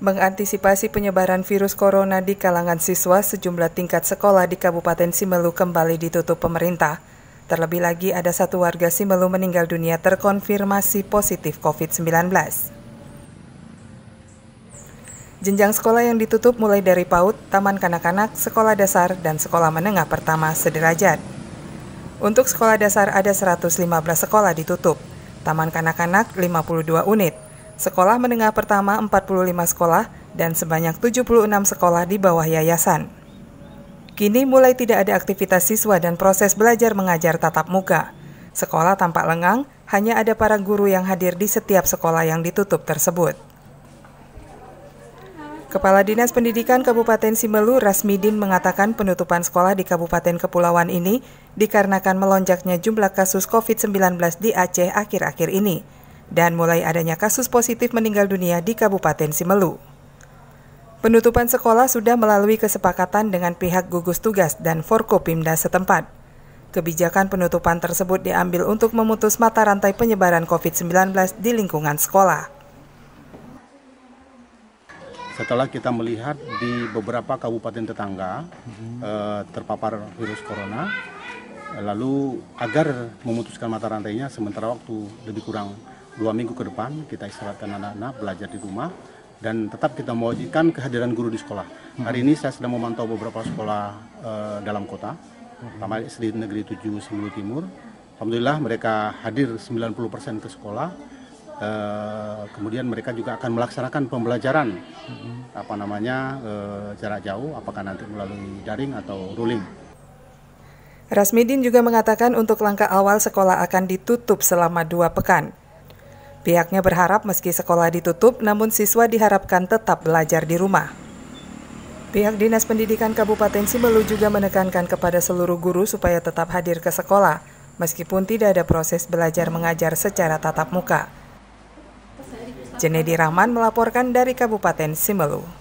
Mengantisipasi penyebaran virus corona di kalangan siswa, sejumlah tingkat sekolah di Kabupaten Simelu kembali ditutup pemerintah. Terlebih lagi ada satu warga Simelu meninggal dunia terkonfirmasi positif COVID-19. Jenjang sekolah yang ditutup mulai dari PAUD, Taman Kanak-Kanak, Sekolah Dasar, dan Sekolah Menengah Pertama sederajat. Untuk sekolah dasar ada 115 sekolah ditutup, Taman Kanak-Kanak 52 unit, sekolah menengah pertama 45 sekolah, dan sebanyak 76 sekolah di bawah yayasan. Kini mulai tidak ada aktivitas siswa dan proses belajar mengajar tatap muka. Sekolah tampak lengang, hanya ada para guru yang hadir di setiap sekolah yang ditutup tersebut. Kepala Dinas Pendidikan Kabupaten Simelu Rasmidin mengatakan penutupan sekolah di Kabupaten Kepulauan ini dikarenakan melonjaknya jumlah kasus COVID-19 di Aceh akhir-akhir ini dan mulai adanya kasus positif meninggal dunia di Kabupaten Simelu. Penutupan sekolah sudah melalui kesepakatan dengan pihak gugus tugas dan Forkopimda setempat. Kebijakan penutupan tersebut diambil untuk memutus mata rantai penyebaran COVID-19 di lingkungan sekolah. Setelah kita melihat di beberapa kabupaten tetangga mm-hmm. eh, terpapar virus corona, lalu agar memutuskan mata rantainya sementara waktu lebih kurang dua minggu ke depan kita istirahatkan anak-anak belajar di rumah dan tetap kita mewajibkan kehadiran guru di sekolah. Hmm. Hari ini saya sedang memantau beberapa sekolah e, dalam kota, terutama hmm. di negeri 7 sembilu Timur. Alhamdulillah mereka hadir 90% ke sekolah. E, kemudian mereka juga akan melaksanakan pembelajaran hmm. apa namanya e, jarak jauh, apakah nanti melalui daring atau ruling. Rasmidin juga mengatakan untuk langkah awal sekolah akan ditutup selama dua pekan. Pihaknya berharap meski sekolah ditutup, namun siswa diharapkan tetap belajar di rumah. Pihak Dinas Pendidikan Kabupaten Simelu juga menekankan kepada seluruh guru supaya tetap hadir ke sekolah, meskipun tidak ada proses belajar mengajar secara tatap muka. Jenedi Rahman melaporkan dari Kabupaten Simelu.